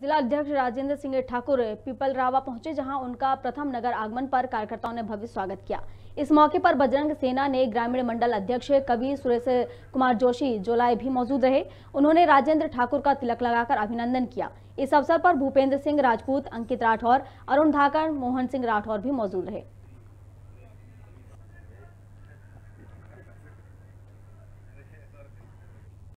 जिला अध्यक्ष राजेंद्र सिंह ठाकुर रावा पहुंचे जहां उनका प्रथम नगर आगमन पर कार्यकर्ताओं ने भव्य स्वागत किया इस मौके पर बजरंग सेना ने ग्रामीण मंडल अध्यक्ष कवि सुरेश कुमार जोशी जोलाए भी मौजूद रहे उन्होंने राजेंद्र ठाकुर का तिलक लगाकर अभिनंदन किया इस अवसर पर भूपेंद्र सिंह राजपूत अंकित राठौर अरुण धाकर मोहन सिंह राठौर भी मौजूद रहे